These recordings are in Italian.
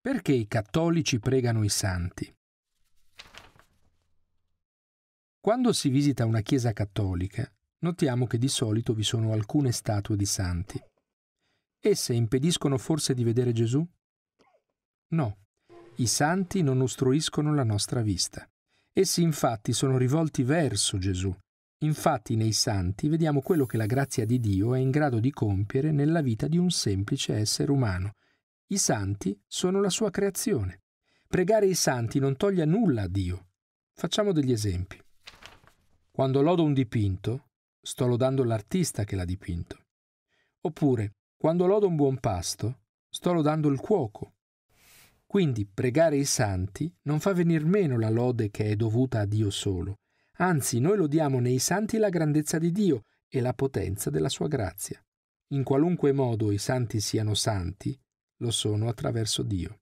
Perché i cattolici pregano i santi? Quando si visita una chiesa cattolica, notiamo che di solito vi sono alcune statue di santi. Esse impediscono forse di vedere Gesù? No, i santi non ostruiscono la nostra vista. Essi infatti sono rivolti verso Gesù. Infatti nei santi vediamo quello che la grazia di Dio è in grado di compiere nella vita di un semplice essere umano. I santi sono la sua creazione. Pregare i santi non toglie nulla a Dio. Facciamo degli esempi. Quando lodo un dipinto, sto lodando l'artista che l'ha dipinto. Oppure, quando lodo un buon pasto, sto lodando il cuoco. Quindi pregare i santi non fa venir meno la lode che è dovuta a Dio solo. Anzi, noi lodiamo nei santi la grandezza di Dio e la potenza della sua grazia. In qualunque modo i santi siano santi, lo sono attraverso Dio.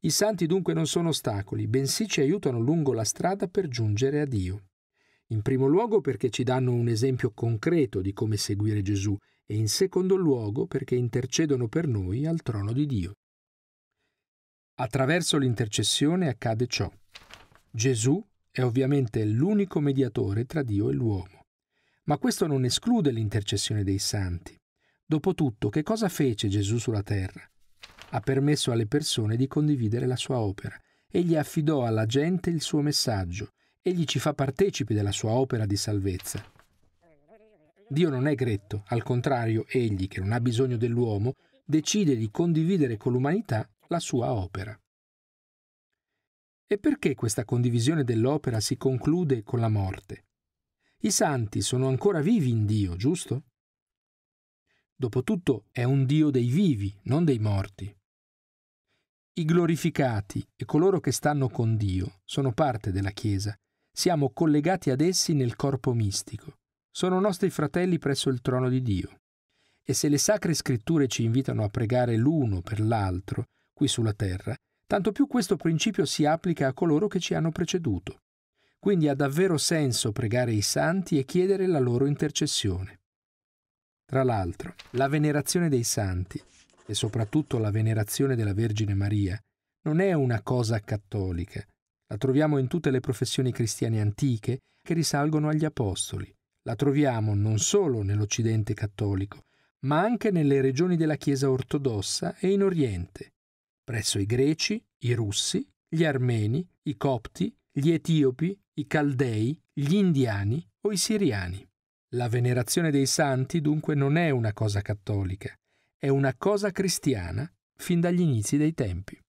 I santi dunque non sono ostacoli, bensì ci aiutano lungo la strada per giungere a Dio. In primo luogo perché ci danno un esempio concreto di come seguire Gesù e in secondo luogo perché intercedono per noi al trono di Dio. Attraverso l'intercessione accade ciò. Gesù è ovviamente l'unico mediatore tra Dio e l'uomo. Ma questo non esclude l'intercessione dei santi. Dopotutto, che cosa fece Gesù sulla terra? Ha permesso alle persone di condividere la sua opera. Egli affidò alla gente il suo messaggio. Egli ci fa partecipi della sua opera di salvezza. Dio non è gretto, al contrario, egli, che non ha bisogno dell'uomo, decide di condividere con l'umanità la sua opera. E perché questa condivisione dell'opera si conclude con la morte? I santi sono ancora vivi in Dio, giusto? Dopotutto è un Dio dei vivi, non dei morti. I glorificati e coloro che stanno con Dio sono parte della Chiesa. Siamo collegati ad essi nel corpo mistico. Sono nostri fratelli presso il trono di Dio. E se le sacre scritture ci invitano a pregare l'uno per l'altro, qui sulla Terra, tanto più questo principio si applica a coloro che ci hanno preceduto. Quindi ha davvero senso pregare i santi e chiedere la loro intercessione. Tra l'altro, la venerazione dei santi, e soprattutto la venerazione della Vergine Maria, non è una cosa cattolica. La troviamo in tutte le professioni cristiane antiche che risalgono agli Apostoli. La troviamo non solo nell'Occidente cattolico, ma anche nelle regioni della Chiesa ortodossa e in Oriente presso i greci, i russi, gli armeni, i copti, gli etiopi, i caldei, gli indiani o i siriani. La venerazione dei santi dunque non è una cosa cattolica, è una cosa cristiana fin dagli inizi dei tempi.